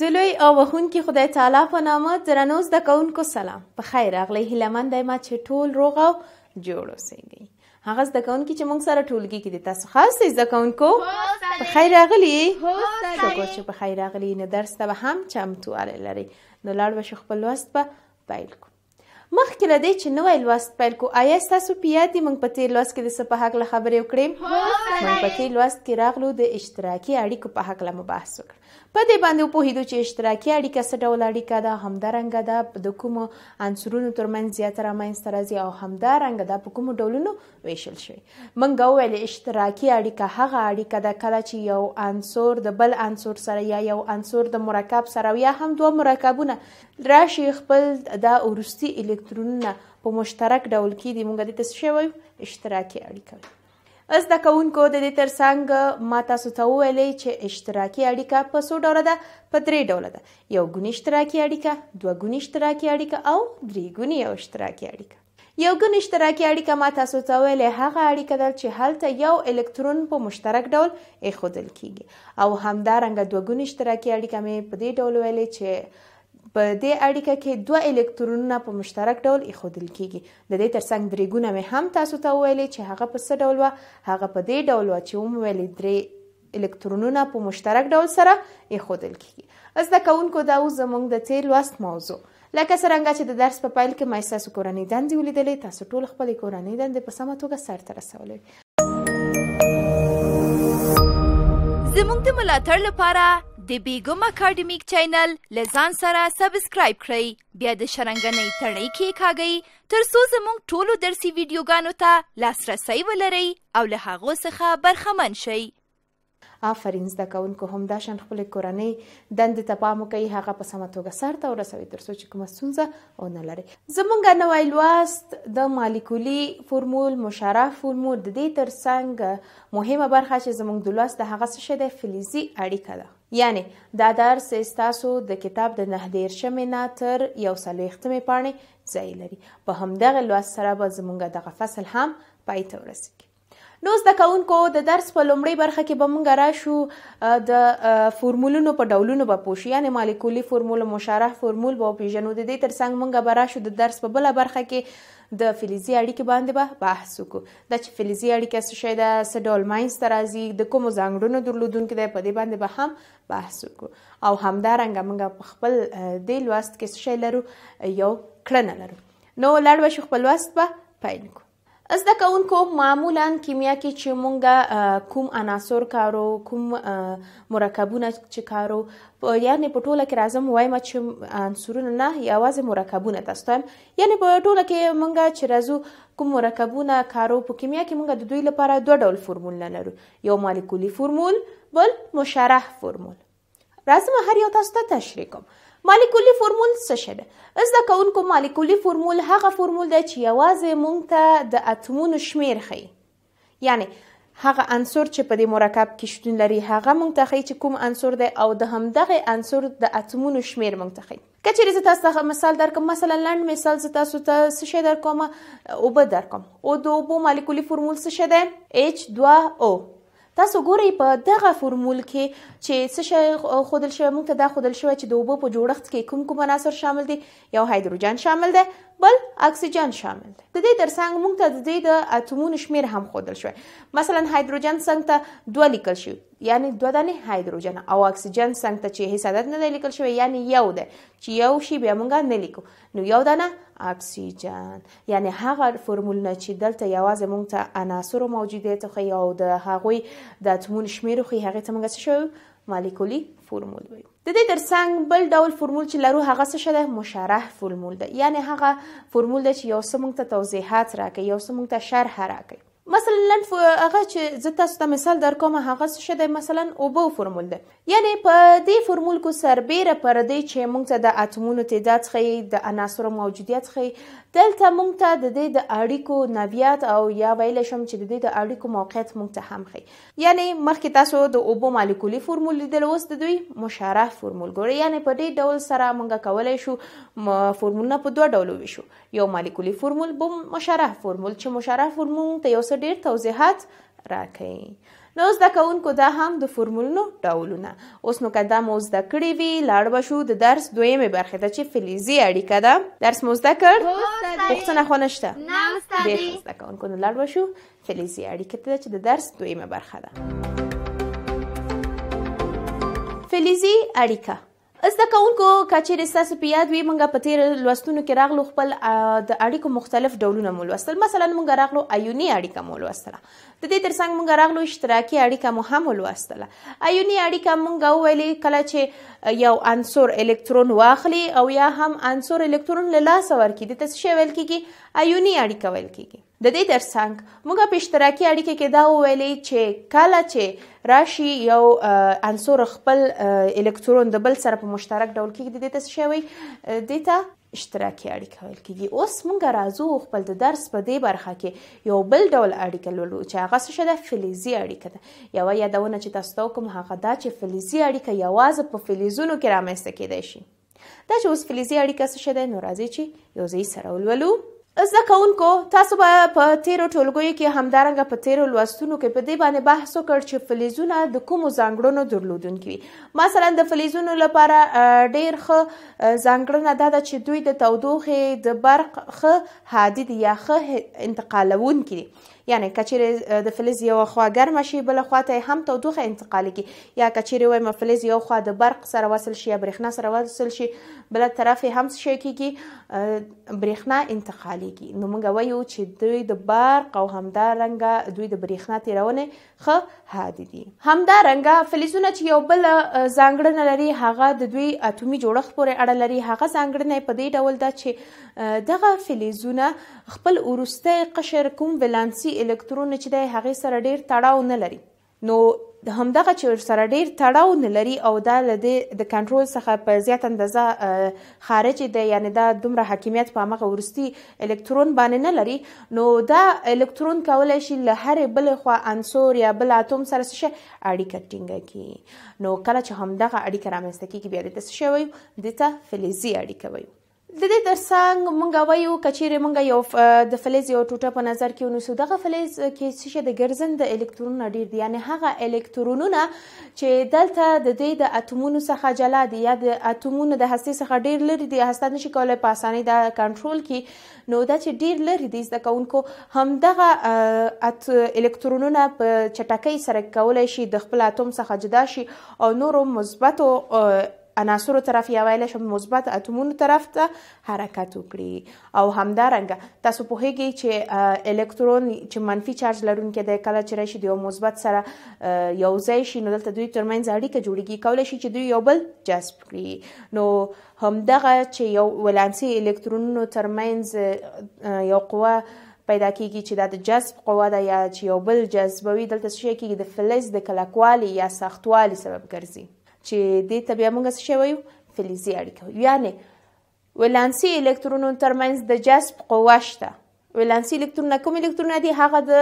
د لوی او وهونکي خدای تعالی په نامه درنو زده کوونکو سلام په خیر راغلی هیله مند یم چې ټول روغ او جوړ اوسئ هغه زده کوونکي چې موږ سره ټولګي کې دي تاسو خاص زده کوونکو په خیر راغلی شکر چې په خیر راغلی نه درس ته به هم چمتو لري نو لاړ به خپل لوست به پیل کو مخکې له دې چې نوې لوست پیل کو آیا تاسو پیادې موږ په تیر لوست کې د څه په حق له خبرې وکړې موږ په تیر لوست کې راغلو د اشتراکي اړیکو په حق له مباحث وکړو په دې باندې وپوهیدو چې اشتراکي اړیکه څه ډول اړیکه ده همدارنګه ده د کومو عنصرونو ترمنځ زیات رامنځته راځي او همدارنګه ده په کومو ډولونو ویشل شوي موږ وویل اشتراکي اړیکه هغه اړیکه ده کله چې یو عنصر د بل عنصر سره یا یو عنصر د مرکب سره یا هم دوه مرکبونه راشي خپل د ورستي الکترونونه په مشترک ډول کې دي موږ د تسوي اشتراکي اړیکه زده کوونکو د دې ترڅنګ ما تاسو ته وویلې چې اشتراکي اړیکه په څو ډوله ده په درې ډوله ده یو ګونې اشتراکي اړیکه دوه ګونې اشتراکي اړیکه او درې ګونې یو اشتراکي اړیکه یو ګن اشتراکي اړیکه ما تاسو ته ویلې هغه اړیکه ده چې هلته یو الکترون په مشترک ډول ایښودل کیږي او همدارنګه دوه ګن اشتراکي اړیکه مې په دې ډول ویلې چې په دې اړیکه کې دوه الکترونونه په مشترک ډول ایښودل کیږي د دې ترڅنګ درې ګونه مې هم تاسو ته ویلي چې هغه په څه ډول وه هغه په دې ډول وه چې ومویلې درې الکترونونه په مشترک ډول سره ایښودل کیږي زده کوونکو دا اوس زموږ د تېر لوست موضوع لکه څرنګه چې د درس په پیل کې ما ستاسو کورنۍ دندې ولیدلې تاسو ټول خپلې کورنۍ دندې په سمه توګه سرته رسولې زموږ د ملاتړ لپاره د بیګم اکیډمیک چینل لزان سره سبسکرایب کړئ بیا د شرنګنۍ تڼۍ کې کاږئ تر څو زموږ ټولو درسي ویډیوګانو ته لاسرسی ولرئ او له هغو څخه برخمن شئ آفرین زده کوونکو هم دا شان خپل کورنۍ دندې ته پام وکړي هغه په سمه توګه سرته ورسوي ترڅو چې کومه ستونزه ونه لري زمونږ نوی لوست د مالیکولي فورمول مشرف فورمول د دې ترڅنګ مهمه برخه چې زمونږ د لوست د هغه څه شی د فلزي اړیکه ده یعنی دا درس ستاسو د کتاب د نه دیرشمې نه تر یو څلوېښتمې پاڼې ځای لري په همدغه لوست سره به زموږ دغه فصل هم پای ته ورسیږي نو زده کوونکو د درس په لومړۍ برخه کې به مونږ راشو د فورمولونو په ډولونو به پوښ یعنی مالیکولي فورمول مشارح فورمول به پیژنو د دې ترڅنګ مونږ به راشو د درس په بل برخه کې د فلزي اړیکې باندې به با بحث وکړو دا چې فلزي اړیکه څه شی ده څه ډول ماینس ته راځي د کومو ځانګړنو درلودونکي دی په دې باندې به با هم بحث وکړو او همدارنګه مونږ په خپل دې لوست کې څه شی لرو یو کړنه لرو نو لاړ به شو خپل لوست به پیل کړو زده کوونکو معمولا کیمیا کې چې مونږ کوم عناصر کارو کوم مرکبونه چې کارو یعنی په ټوله کې راځم وایم چې عنصرونه نه یوازې مرکبونه تستم یعنی په ټوله کې مونږ چې راځو کوم مرکبونه کارو په کیمیا کې مونږ د دوی لپاره دوه ډول فورمول لرو یو مالیکولی فورمول بل مشرح فورمول راځم هر یو تاسو ته تشریح کوم مالیکولي فورمول څه شی ده زده کوونکو مالیکولي فورمول هغه فورمول ده چې یوازې مونږ ته د اتمونو شمیر ښیي یعنی هغه عنصر چې په دې مرکب کې شتون لري هغه مونږ ته ښیي چې کوم عنصر دی او د همدغه عنصر د اتمونو شمیر مونږ ته ښیي که چیرې زه تاسو ته مثال درکړم مثلا لنډ مثال زه تاسو ته څه شی درکوم اوبه درکوم او د اوبو مالیکولي فورمول څه شی دی H2O تاسو ګورئ په دغه فورمول کې چې څه شی خودل شوی موږ ته دا خودل شوی چې د اوبو په جوړښت کې کوم کوم عناصر شامل دي یو هایدروجن شامل دی بل اکسیجن شامل دی د دې ترڅنګ موږ ته د دې د اتومونو شمیر هم خودل شوی مثلا هایدروجن څنګه ته دوه لیکل شوی یعنی دوه دانې هایدروجن او اکسیجن څنګه ته چې حسادت نه دی لیکل شوی یعنی یو دی چې یو شی بیا موږ نه لیکو نو یو دانه اکسیجن یعنی هغه فرمولونه چې دلته یوازې موږ ته عناصر موجودیت خو یو د هغوی د اتومونو شمیر خو هغه ته موږ څه شو مالیکولي فورمول وي د دې ترڅنګ بل ډول فورمول چې لرو هغه څه شته مشرح فورمول ده یعنی هغه فورمول ده چې یو څه مونږ ته توضیحات راکړي یو څه مونږ ته شرح راکړي مثلا لن هغه چې زه تاسو ته مثال درکوم هغه څه شته مثلا اوبو فورمول ده یعنی په دې فورمول کو سربیره پر دې چې مونږ ته د اتمونو تعداد خي د عناصرو موجودیت خي دلته مونږ ته د دې د اړیکو نویات او یا ویل شم چې د دې د اړیکو موقعیت مونږ ته هم خي یعنی مخکې تاسو د اوبو مالیکولي فورمول لیدل اوس د دوی مشابه فورمول ګورئ یعنی په دې ډول سره مونږ کولای شو فورمولونه په دوه ډولو ویشو یو مالیکولي فورمول بم مشابه فورمول چې مشابه فورمول ته یو څه ډیر توضیحات راکړي نو زده کوونکو دا هم د فورمولونو ډولونه اوس نو که دا مو زده کړی وي لاړ به شو د درس دویمې برخې ته چې فلزي اړیکه ده درس مو زده کړ پوښتنه خو نه شته ډېر ښه زده کوونکو نو لاړ به شو فلزي اړیکې ته چې د درس دویمه برخه ده فلزي اړیکه زده کوونکو کچېرې ستاسو په یاد وي موږ په تیر لوستونو کې راغلو خپل د اړیکو مختلف ډولونه مو لوستل مثلا موږ راغلو ایونی اړیکه مو لوستله د دې ترڅنګ موږ راغلو اشتراکي اړیکه مو هم لوستله ایونی اړیکه موږ ویلې کله چې یو عنصر الکترون واخلي او یا هم عنصر الکترون له لاسه ورکړي د څه شی ویل کیږي ایونی اړیکه ویل کیږي د دې ترڅنګ موږ په اشتراکي اړیکه کې دا وویلې چې کله چې راشي یو عنصر خپل الکترون د بل سره په مشترک ډول کې د دې تاسو شوی دیتا اشتراکي اړیکه ویل کیږي اوس موږ راځو خپل د درس په دې برخه کې یو بل ډول اړیکه لولو چې هغه څه ده فلزي اړیکه ده یو یادونه چې تاسو کوم هغه دا چې فلزي اړیکه یوازې په فلزونو کې رامنځته کېدای شي دا چې اوس فلزي اړیکه څه ده نو راځي چې یو ځای سره ولولو زده کوونکو تاسو به په تیرو ټولګیو کې همدارنګه په تیرو لوستونو کې په دې باندې بحث وکړ چې فلزونه د کومو ځانګړنو درلودونکي وي مثلا د فلزونو لپاره ډېر ښه ځانګړنه دا ده چې دوی د تودوخې د برق ښه هادي دي یا ښه انتقالونکي دي یعنی کچیر د فلز یو خوا ګرم شي بل خوا ته هم تودوخه انتقالږي یا کچیر وایم فلز یو خوا د برق سره وصل شي برېښنا سره وصل شي بل طرف هم شي کیږي برېښنا انتقالږي نو موږ وایو چې دوی د برق او همدارنګه دوی د برېښنا تیرونه خه هادي دي همدارنګه فلزونه چې یو بل ځانګړنه لري هغه د دوی اتومي جوړښت پورې اړه لري هغه ځانګړنه په دې ډول ده چې دغه فلزونه خپل اورستي قشر کوم ولانسي منفي الکترون چې دی هغه سره ډیر تړاو نه لري نو همدغه چې سره ډیر تړاو نه لري او دا له د کنټرول څخه په زیات اندازه خارج دی یعنی دا دومره حاکمیت په مخه ورستي الکترون باندې نه لري نو دا الکترون کولای شي له هرې بل خوا عنصر یا بل اتم سره څه اړیکه ټینګه کی نو کله چې همدغه اړیکه رامنځته کیږي بیا د څه شوی د ته فلزي اړیکه وایي د دې ترڅنګ مونږ وایو کچیر مونږ یو د فلز یو ټوټه په نظر کې ونیسو دغه فلز کې څه د ګرځند د الکترونونو ډیر دي یعنی هغه الکترونونه چې دلته د دې د اتمونو څخه جلا دي یا د اتمونو د هسته څخه ډیر لري دي هسته نشي کولای په اسانۍ دا کنټرول کی نو دا چې ډیر لري دي زده کوونکو هم دغه ات الکترونونه په چټکۍ سره کولای شي د خپل اتوم څخه جدا شي او نورو مثبتو عناصرو طرف یا ویلی شم مثبت اتمونو طرف ته حرکت وکړي او همدارنګه تاسو په هیګي چې الکترون چې منفي چارج لرونکي دی کله چې راشي د یو مثبت سره یو ځای شي نو دلته دوی ترمنځ اړیکه جوړیږي کولای شي چې دوی یو بل جذب کړي نو همدغه چې یو ولانسي الکترونونو ترمنځ یو قوه پیدا کیږي چې دا د جذب قوه ده یا چې یو بل جذبوي دلته څه کیږي د فلز د کلکوالي یا سختوالي سبب ګرځي چې دې ته بیا موږ څه شی وایو فلزي اړیکه یعنی ولانسي الکترونونو ترمنځ د جذب قوه شته ولانسي الکترونونه کوم الکترونونه دي هغه د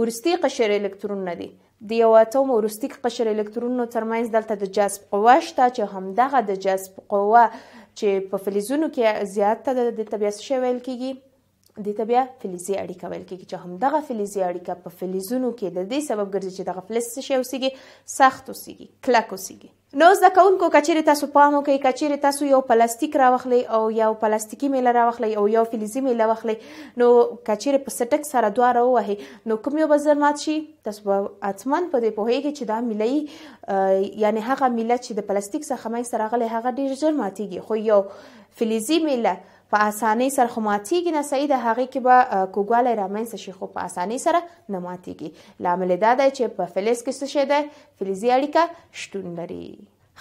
ورستي قشر الکترونونه دي د یو اتوم ورستي قشر الکترونونو ترمنځ دلته د جذب قوه شته چې همدغه د جذب قوه چې په فلزونو کې زیات ده د طبيعت شویل کیږي د طبيعه فلزي اړیکه ویل کېږي چې هم دغه فلزي اړیکه په فلزونو کې د دې سبب ګرځي چې دغه فلز څه شي اوسیږي سخت اوسیږي کلک اوسیږي نو زده کوونکو کچېرې تاسو پام وکړئ کچېرې تاسو یو پلاستیک راوخلی او یو پلاستیکي میله راوخلی او یو فلزي میله واخلی نو کچېرې په سټک سره دواړه ووهئ نو کوم یو به زر مات شي تاسو به حتمن په دې پوهیږئ چې دا میله یعنې هغه میله چې د پلاستیک څخه منځته راغلی هغه ډېر ژر ماتیږي خو یو فلزي میله په اسانۍ سره خو ماتیږي نه صحیح ده هغې کې به کوږوالی رامنځته شي خو په اسانۍ سره نه ماتیږي لامل یې دا دی چې په فلز کې څه شی دی فلزي اړیکه شتون لري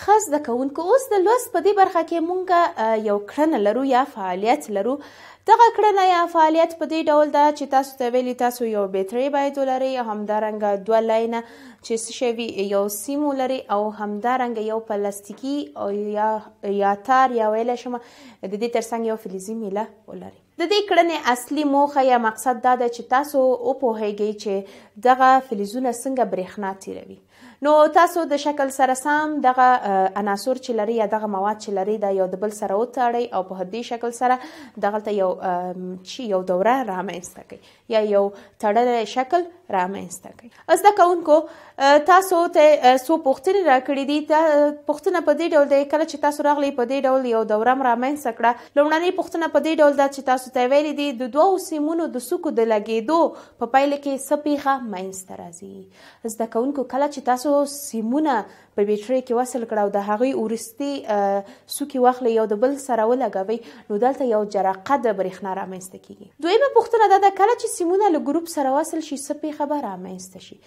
خاص د کوونکو اوس د لوست په دې برخه کې مونږ یو کړنه لرو یا فعالیت لرو دغه کړنه یا فعالیت په دې ډول ده چې تاسو ته ویلي تاسو یو بیټرۍ باید ولرئ همدارنګه دوه لاینه چې څه شوي یو سیم ولرئ او همدارنګه یو پلاستیکي او یا یا تار یا ویلی شم د دې ترڅنګ یو فلزي میله ولرئ د دې کړنې اصلي موخه یا مقصد دا ده چې تاسو وپوهیږئ چې دغه فلزونه څنګه برېښنا تیروي نو تاسو د شکل سره سم دغه عناصر چې لري یا دغه مواد چې لري دا یو د بل سره وتړئ او په هدي شکل سره دغلته یو چې یو دوره رامنځته کړئ یا یو تړلی شکل رامنځته کړئ زده کوونکو تاسو ته څو پوښتنې راکړې دي پوښتنه په دې ډول دی کله چې تاسو راغلي په دې ډول یو دوره رامنځته کړه لومړنۍ پوښتنه په دې ډول ده چې تاسو ته ویلي دي د دوو سیمونو د سکو د لګېدو په پایله کې څه پیښه منځته راځي زده کوونکو کله چې تاسو تاسو سیمونه په بیټرۍ کې وصل کړه او د هغې ورستي سوکي واخلې یو د بل سره ولګوي نو دلته یو جرقه د برېښنا رامنځته کیږي دویمه پوښتنه دا ده کله چې سیمونه له ګروپ سره وصل شي څه پیښه به رامنځته شي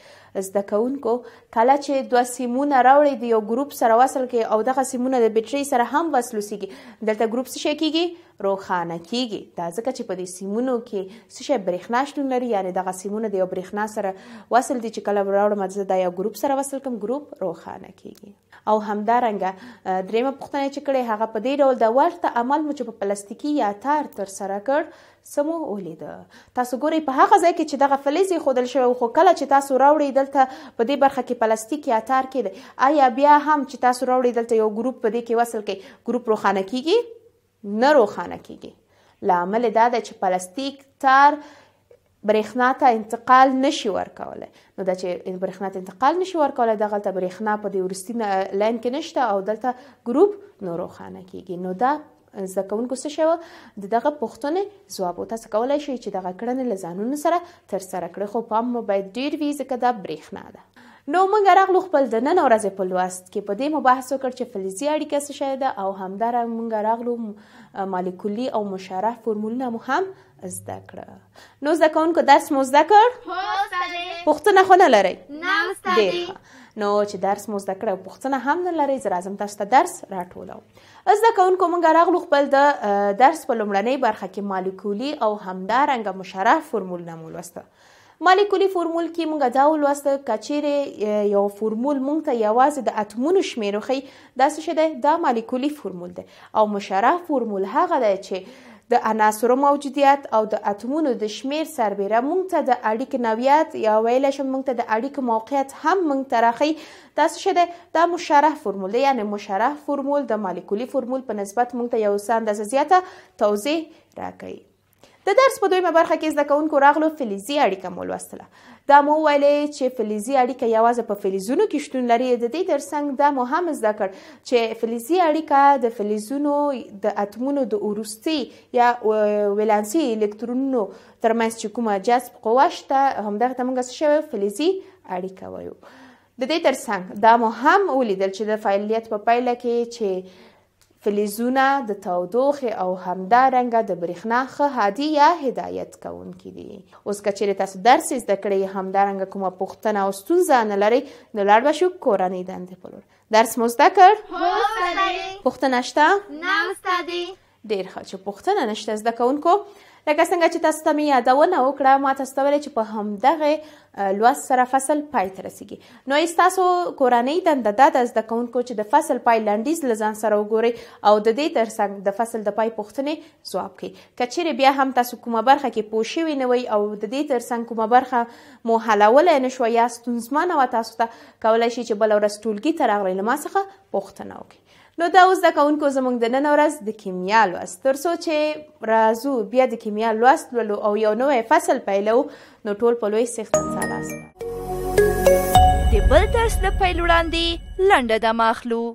زده کوونکو کله چې دوه سیمونه راوړي د یو ګروپ سره وصل کې او دغه سیمونه د بیټرۍ سره هم وصل وسیږي دلته ګروپ څه شی کیږي روښانه کیږي دا ځکه چې په دې سیمونو کې څه شی برېښنا شتون لري یعنی دغه سیمونه د یو برېښنا سره وصل دي چې کله راوړم زه دا یو ګروپ سره وصل کوم ګروپ روښانه کیږي او همدارنګه درېمه پوښتنه چې کړې هغه په دې ډول د ورته عمل مو چې په پلاستیکي یا تار تر سره کړ سمو ولیده تاسو ګورئ په هغه ځای کې چې دغه فلزي خودل شوی خو کله چې تاسو راوړی دلته په دې برخه کې پلاستیک یا تار کې آیا بیا هم چې تاسو راوړی دلته یو ګروپ په دې کې وصل کې ګروپ روښانه کیږي نه روښانه کیږي لامل دا ده چې پلاستیک تار برېښنا ته انتقال نشي ورکوله نو دا چې برېښنا ته انتقال نشي ورکوله دغه ته برېښنا په دې ورستي لاین کې نشته او دلته ګروپ نو روښانه کیږي نو دا زکونکو څه شوه د دغه پښتنې ځواب او تاسو کولای شئ چې دغه کړنې لزانون سره تر سره کړئ خو پام مو باید ډیر وي ځکه دا برېښنا ده نو موږ راغلو خپل د نن ورځې په لوست کې په دې مباحث وکړ چې فلزي اړیکه څه شی ده او همدارنګه موږ راغلو مالیکولي او مشرح فورمولونه مو هم زده کړه نو زده کوونکو درس مو زده کړ پوښتنه خو نه لرئ نه نو چې درس مو زده کړو پوښتنه هم نه لري زه راځم تاسو ته درس راټولم زده کوونکو موږ راغلو خپل د درس په لومړنۍ برخه کې مالیکولي او همدارنګه مشرح فورمولونه مو لوسته مالیکولي فورمول کې موږ دا ولوسته کچېره یو فورمول موږ ته یوازې د اتمونو شمیر خو دا څه شته دا مالیکولي فورمول دی او مشرف فورمول هغه دی چې د عناصرو موجودیت او د اتمونو د شمیر سربیره مونږ ته د اړیک نویات یا ویل شم مونږ ته د اړیک موقعیت هم مونږ ته راخی تاسو شته دا مشرح فرمول دی یعنی مشرح فرمول د مالیکولي فرمول په نسبت مونږ ته یو څه اندازه زیاته توضیح راکړي د درس په دویمه برخه کې زده کوونکو راغلو فلزي اړیکه مو لوستله دا مو ویلې چې فلزي اړیکه یوازې په فلزونو کې شتون لري د دې ترڅنګ دا مو هم زده کړ چې فلزي اړیکه د فلزونو د اتمونو د اورستي یا ولانسي الکترونونو ترمنځ چې کومه جذب قوه شته همدغه ته موږ شوی فلزي اړیکه وایو د دې ترڅنګ دا مو هم ولیدل چې د فعالیت په پایله کې چې فلزونه د تودوخې او همدارنګه د برېښنا ښه هادي یا هدایت کوونکي دي اوس که چیرې تاسو درس زده کړئ همدارنګه کومه پوښتنه او ستونزه نه لرئ نو لاړ به شو کورنۍ دندې په لور درس مو زده کړ پوښتنه شته نه ډېر ښه چې پوښتنه نشته زده کوونکو لکه څنګه چې تاسو ته مې یادونه وکړه ما تاسو ته ویلې چې په همدغه لوست سره فصل پای ته رسیږي نو ستاسو کورنۍ دنده دا ده زده کوونکو چې د فصل پای لنډیز له ځان سره وګورئ او د دې ترڅنګ د فصل د پای پوښتنې ځواب کړئ که چیرې بیا هم تاسو کومه برخه کې پوه شوي نه وئ او د دې ترڅنګ کومه برخه مو حلولی نه شوه یا ستونزمنه وه تاسو ته کولی شئ چې بله ورځ ټولګي ته راغلئ له ما څخه پوښتنه وکړئ نو دا اوس د کوونکو زموږ د نن ورځ د کیمیا لوست ترڅو چې رازو بیا د کیمیا لوست لولو او یو نوې فصل پیلو نو ټول په لوی سیختن سره د بل درس د پیل وړاندې لنډه د ماخلو